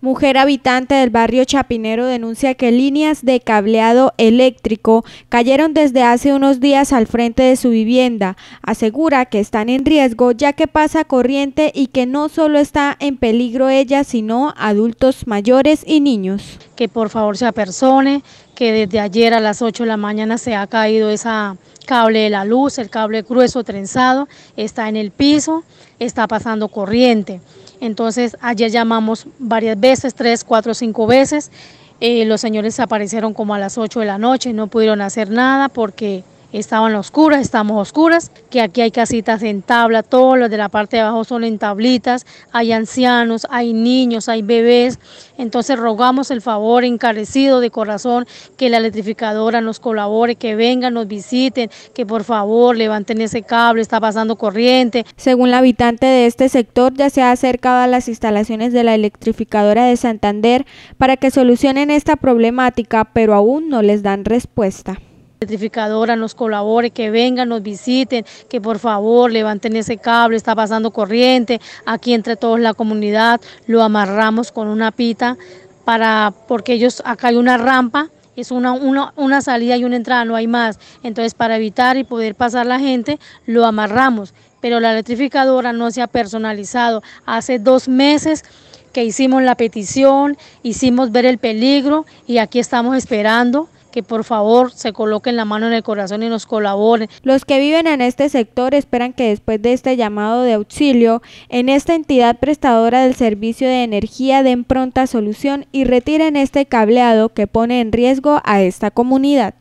Mujer habitante del barrio Chapinero denuncia que líneas de cableado eléctrico cayeron desde hace unos días al frente de su vivienda. Asegura que están en riesgo ya que pasa corriente y que no solo está en peligro ella, sino adultos mayores y niños que por favor se apersone, que desde ayer a las 8 de la mañana se ha caído esa cable de la luz, el cable grueso trenzado, está en el piso, está pasando corriente. Entonces ayer llamamos varias veces, tres, cuatro, cinco veces. Eh, los señores aparecieron como a las 8 de la noche, no pudieron hacer nada porque estaban oscuras, estamos oscuras, que aquí hay casitas en tabla, todos los de la parte de abajo son en tablitas, hay ancianos, hay niños, hay bebés, entonces rogamos el favor encarecido de corazón que la electrificadora nos colabore, que vengan, nos visiten, que por favor levanten ese cable, está pasando corriente. Según la habitante de este sector, ya se ha acercado a las instalaciones de la electrificadora de Santander para que solucionen esta problemática, pero aún no les dan respuesta electrificadora nos colabore, que vengan, nos visiten, que por favor levanten ese cable, está pasando corriente, aquí entre todos la comunidad lo amarramos con una pita para, porque ellos, acá hay una rampa, es una, una, una salida y una entrada, no hay más. Entonces para evitar y poder pasar la gente, lo amarramos. Pero la electrificadora no se ha personalizado. Hace dos meses que hicimos la petición, hicimos ver el peligro y aquí estamos esperando que por favor se coloquen la mano en el corazón y nos colaboren. Los que viven en este sector esperan que después de este llamado de auxilio, en esta entidad prestadora del servicio de energía den pronta solución y retiren este cableado que pone en riesgo a esta comunidad.